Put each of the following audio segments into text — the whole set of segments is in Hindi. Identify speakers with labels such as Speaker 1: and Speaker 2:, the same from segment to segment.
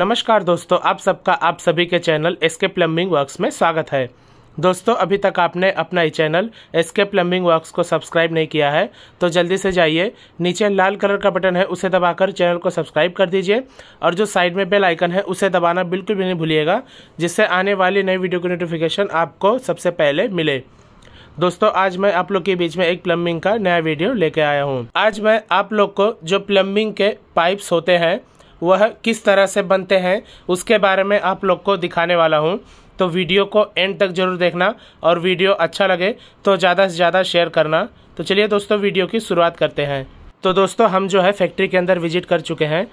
Speaker 1: नमस्कार दोस्तों आप सबका आप सभी के चैनल एसके प्लम्बिंग वर्क्स में स्वागत है दोस्तों अभी तक आपने अपना ये चैनल एसके प्लम्बिंग वर्क्स को सब्सक्राइब नहीं किया है तो जल्दी से जाइए नीचे लाल कलर का बटन है उसे दबाकर चैनल को सब्सक्राइब कर दीजिए और जो साइड में बेल आइकन है उसे दबाना बिल्कुल भी नहीं भूलिएगा जिससे आने वाली नई वीडियो की नोटिफिकेशन आपको सबसे पहले मिले दोस्तों आज मैं आप लोग के बीच में एक प्लम्बिंग का नया वीडियो लेके आया हूँ आज मैं आप लोग को जो प्लम्बिंग के पाइप्स होते हैं वह किस तरह से बनते हैं उसके बारे में आप लोग को दिखाने वाला हूँ तो वीडियो को एंड तक जरूर देखना और वीडियो अच्छा लगे तो ज़्यादा से ज़्यादा शेयर करना तो चलिए दोस्तों वीडियो की शुरुआत करते हैं तो दोस्तों हम जो है फैक्ट्री के अंदर विजिट कर चुके हैं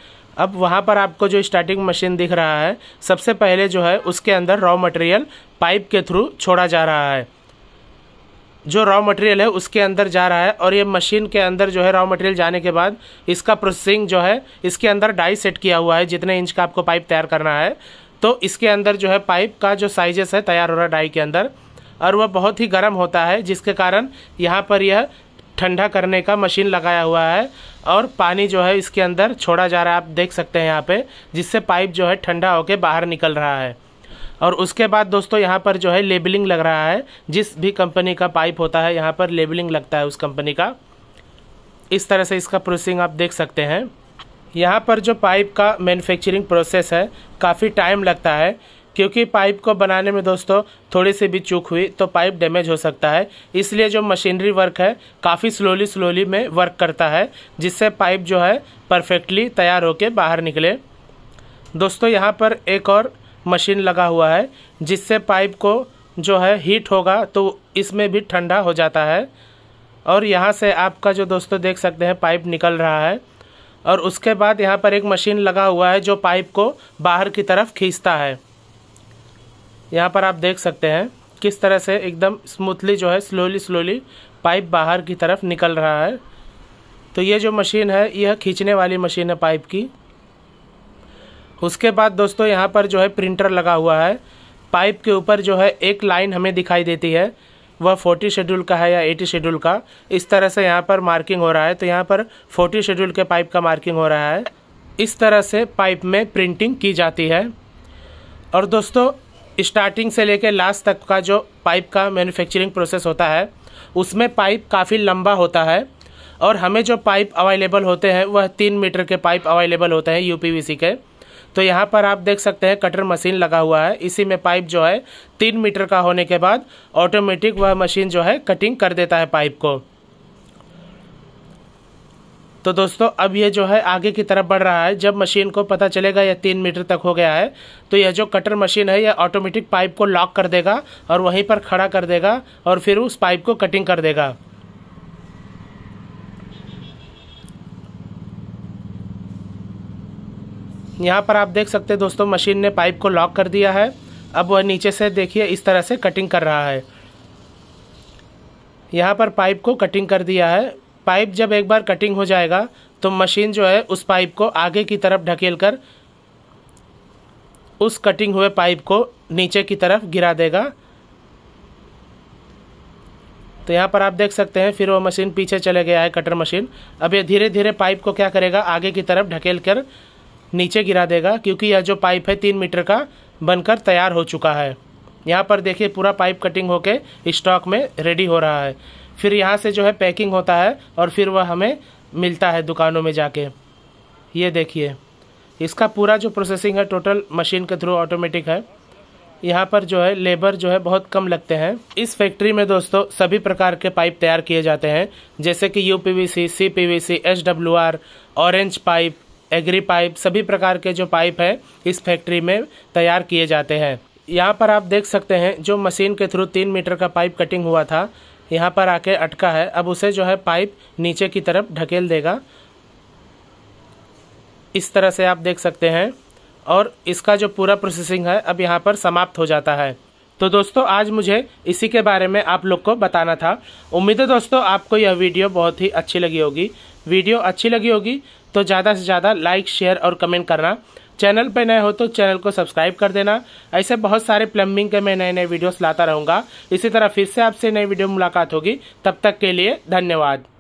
Speaker 1: अब वहाँ पर आपको जो स्टार्टिंग मशीन दिख रहा है सबसे पहले जो है उसके अंदर रॉ मटेरियल पाइप के थ्रू छोड़ा जा रहा है जो रॉ मटेरियल है उसके अंदर जा रहा है और ये मशीन के अंदर जो है रॉ मटेरियल जाने के बाद इसका प्रोसेसिंग जो है इसके अंदर डाई सेट किया हुआ है जितने इंच का आपको पाइप तैयार करना है तो इसके अंदर जो है पाइप का जो साइजेस है तैयार हो रहा है डाई के अंदर और वह बहुत ही गर्म होता है जिसके कारण यहाँ पर यह ठंडा करने का मशीन लगाया हुआ है और पानी जो है इसके अंदर छोड़ा जा रहा है आप देख सकते हैं यहाँ पे जिससे पाइप जो है ठंडा होकर बाहर निकल रहा है और उसके बाद दोस्तों यहाँ पर जो है लेबलिंग लग रहा है जिस भी कंपनी का पाइप होता है यहाँ पर लेबलिंग लगता है उस कंपनी का इस तरह से इसका प्रोसेसिंग आप देख सकते हैं यहाँ पर जो पाइप का मैन्युफैक्चरिंग प्रोसेस है काफ़ी टाइम लगता है क्योंकि पाइप को बनाने में दोस्तों थोड़ी सी भी चूक हुई तो पाइप डैमेज हो सकता है इसलिए जो मशीनरी वर्क है काफ़ी स्लोली स्लोली में वर्क करता है जिससे पाइप जो है परफेक्टली तैयार होकर बाहर निकले दोस्तों यहाँ पर एक और मशीन लगा हुआ है जिससे पाइप को जो है हीट होगा तो इसमें भी ठंडा हो जाता है और यहाँ से आपका जो दोस्तों देख सकते हैं पाइप निकल रहा है और उसके बाद यहाँ पर एक मशीन लगा हुआ है जो पाइप को बाहर की तरफ खींचता है यहाँ पर आप देख सकते हैं किस तरह से एकदम स्मूथली जो है स्लोली स्लोली पाइप बाहर की तरफ निकल रहा है तो ये जो मशीन है यह खींचने वाली मशीन है पाइप की उसके बाद दोस्तों यहाँ पर जो है प्रिंटर लगा हुआ है पाइप के ऊपर जो है एक लाइन हमें दिखाई देती है वह फोर्टी शेड्यूल का है या एटी शेड्यूल का इस तरह से यहाँ पर मार्किंग हो रहा है तो यहाँ पर फोर्टी शेड्यूल के पाइप का मार्किंग हो रहा है इस तरह से पाइप में प्रिंटिंग की जाती है और दोस्तों स्टार्टिंग से लेकर लास्ट तक का जो पाइप का मैन्युफैक्चरिंग प्रोसेस होता है उसमें पाइप काफ़ी लंबा होता है और हमें जो पाइप अवेलेबल होते हैं वह तीन मीटर के पाइप अवेलेबल होते हैं यूपीवीसी के तो यहाँ पर आप देख सकते हैं कटर मशीन लगा हुआ है इसी में पाइप जो है तीन मीटर का होने के बाद ऑटोमेटिक वह मशीन जो है कटिंग कर देता है पाइप को तो दोस्तों अब ये जो है आगे की तरफ बढ़ रहा है जब मशीन को पता चलेगा यह तीन मीटर तक हो गया है तो यह जो कटर मशीन है यह ऑटोमेटिक पाइप को लॉक कर देगा और वहीं पर खड़ा कर देगा और फिर उस पाइप को कटिंग कर देगा यहाँ पर आप देख सकते हैं दोस्तों मशीन ने पाइप को लॉक कर दिया है अब वह नीचे से देखिए इस तरह से कटिंग कर रहा है यहाँ पर पाइप को कटिंग कर दिया है पाइप जब एक बार कटिंग हो जाएगा तो मशीन जो है उस पाइप को आगे की तरफ ढकेल कर उस कटिंग हुए पाइप को नीचे की तरफ गिरा देगा तो यहाँ पर आप देख सकते हैं फिर वो मशीन पीछे चले गया है कटर मशीन अब ये धीरे धीरे पाइप को क्या करेगा आगे की तरफ ढकेल कर नीचे गिरा देगा क्योंकि यह जो पाइप है तीन मीटर का बनकर तैयार हो चुका है यहाँ पर देखिए पूरा पाइप कटिंग होके स्टॉक में रेडी हो रहा है फिर यहाँ से जो है पैकिंग होता है और फिर वह हमें मिलता है दुकानों में जाके ये देखिए इसका पूरा जो प्रोसेसिंग है टोटल मशीन के थ्रू ऑटोमेटिक है यहाँ पर जो है लेबर जो है बहुत कम लगते हैं इस फैक्ट्री में दोस्तों सभी प्रकार के पाइप तैयार किए जाते हैं जैसे कि U P V C C P V C H W R orange pipe agri pipe सभी प्रकार के जो पाइप है इस फैक्ट्री में तैयार किए जाते हैं यहाँ पर आप देख सकते हैं जो मशीन के थ्रू तीन मीटर का पाइप कटिंग हुआ था यहाँ पर आके अटका है अब उसे जो है पाइप नीचे की तरफ ढकेल देगा इस तरह से आप देख सकते हैं और इसका जो पूरा प्रोसेसिंग है अब यहाँ पर समाप्त हो जाता है तो दोस्तों आज मुझे इसी के बारे में आप लोग को बताना था उम्मीद है दोस्तों आपको यह वीडियो बहुत ही अच्छी लगी होगी वीडियो अच्छी लगी होगी तो ज़्यादा से ज़्यादा लाइक शेयर और कमेंट करना चैनल पर नए हो तो चैनल को सब्सक्राइब कर देना ऐसे बहुत सारे प्लम्बिंग के मैं नए नए वीडियोस लाता रहूँगा इसी तरह फिर से आपसे नई वीडियो मुलाकात होगी तब तक के लिए धन्यवाद